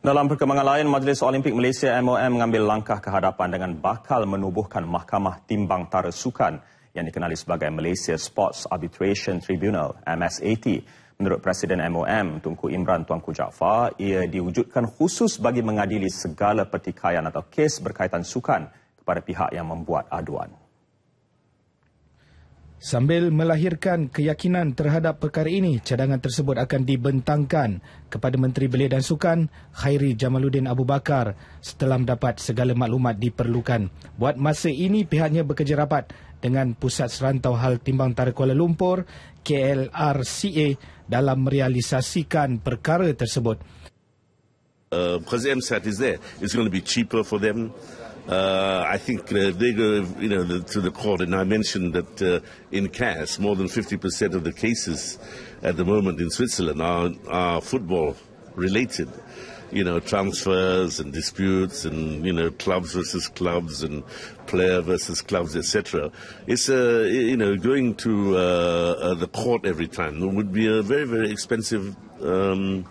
Dalam perkembangan lain, Majlis Olimpik Malaysia MOM mengambil langkah kehadapan dengan bakal menubuhkan Mahkamah Timbang Tara Sukan yang dikenali sebagai Malaysia Sports Arbitration Tribunal, MSAT. Menurut Presiden MOM, Tunku Imran Tuanku Jaafar, ia diwujudkan khusus bagi mengadili segala pertikaian atau kes berkaitan sukan kepada pihak yang membuat aduan. Sambil melahirkan keyakinan terhadap perkara ini, cadangan tersebut akan dibentangkan kepada Menteri Belia dan Sukan Khairi Jamaluddin Abu Bakar setelah mendapat segala maklumat diperlukan. Buat masa ini pihaknya bekerja rapat dengan Pusat Serantau Hal Timbang Tarik Kuala Lumpur KLRCA dalam merealisasikan perkara tersebut. Uh, because MSAT is there, it's going to be cheaper for them. Uh, I think uh, they go, you know, the, to the court, and I mentioned that uh, in CAS, more than 50% of the cases at the moment in Switzerland are, are football-related. You know, transfers and disputes, and you know, clubs versus clubs, and player versus clubs, etc. It's a, uh, you know, going to uh, uh, the court every time would be a very, very expensive um,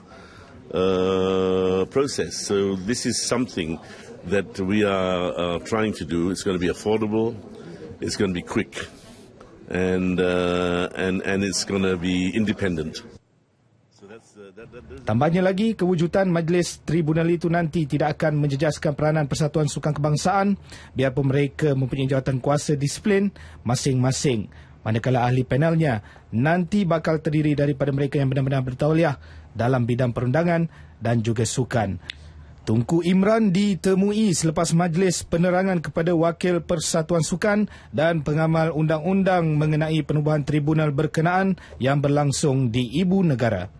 process. So this is something that we are uh, trying to do. It's going to be affordable, it's going to be quick, and, uh, and, and it's going to be independent. Uh, Tambahnya lagi, kewujudan majlis tribunal itu nanti tidak akan menjejaskan peranan Persatuan Sukan Kebangsaan biarpun mereka mempunyai jawatan kuasa disiplin masing-masing. Manakala ahli panelnya nanti bakal terdiri daripada mereka yang benar-benar bertauliah dalam bidang perundangan dan juga sukan. Tunku Imran ditemui selepas majlis penerangan kepada Wakil Persatuan Sukan dan pengamal undang-undang mengenai penubuhan tribunal berkenaan yang berlangsung di Ibu Negara.